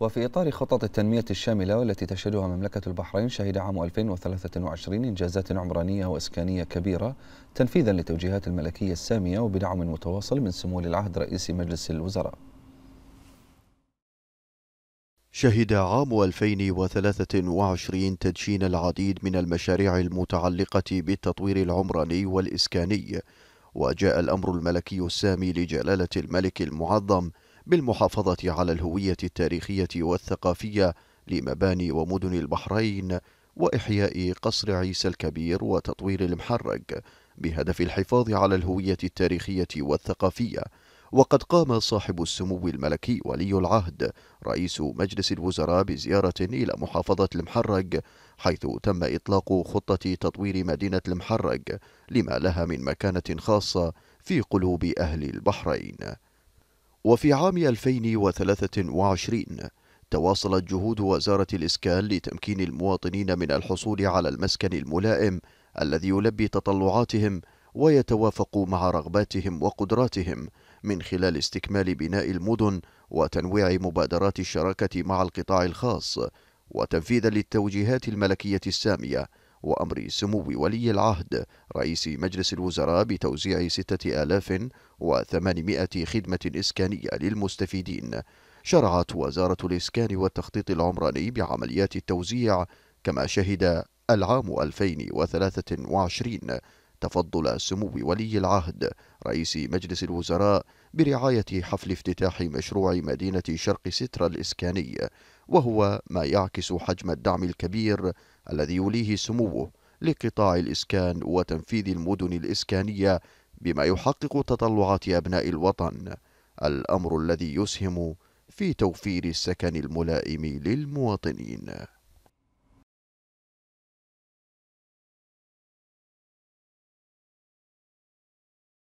وفي إطار خطط التنمية الشاملة والتي تشهدها مملكة البحرين شهد عام 2023 إنجازات عمرانية وإسكانية كبيرة تنفيذا لتوجيهات الملكية السامية وبدعم متواصل من سمو العهد رئيس مجلس الوزراء شهد عام 2023 تدشين العديد من المشاريع المتعلقة بالتطوير العمراني والإسكاني وجاء الأمر الملكي السامي لجلالة الملك المعظم بالمحافظة على الهوية التاريخية والثقافية لمباني ومدن البحرين وإحياء قصر عيسى الكبير وتطوير المحرق بهدف الحفاظ على الهوية التاريخية والثقافية وقد قام صاحب السمو الملكي ولي العهد رئيس مجلس الوزراء بزيارة إلى محافظة المحرق حيث تم إطلاق خطة تطوير مدينة المحرق لما لها من مكانة خاصة في قلوب أهل البحرين وفي عام 2023 تواصلت جهود وزارة الإسكان لتمكين المواطنين من الحصول على المسكن الملائم الذي يلبي تطلعاتهم ويتوافق مع رغباتهم وقدراتهم من خلال استكمال بناء المدن وتنويع مبادرات الشراكة مع القطاع الخاص وتنفيذا للتوجيهات الملكية السامية وأمر سمو ولي العهد رئيس مجلس الوزراء بتوزيع 6800 خدمة إسكانية للمستفيدين شرعت وزارة الإسكان والتخطيط العمراني بعمليات التوزيع كما شهد العام 2023 تفضل سمو ولي العهد رئيس مجلس الوزراء برعاية حفل افتتاح مشروع مدينة شرق سترة الإسكاني وهو ما يعكس حجم الدعم الكبير الذي يوليه سموه لقطاع الإسكان وتنفيذ المدن الإسكانية بما يحقق تطلعات أبناء الوطن الأمر الذي يسهم في توفير السكن الملائم للمواطنين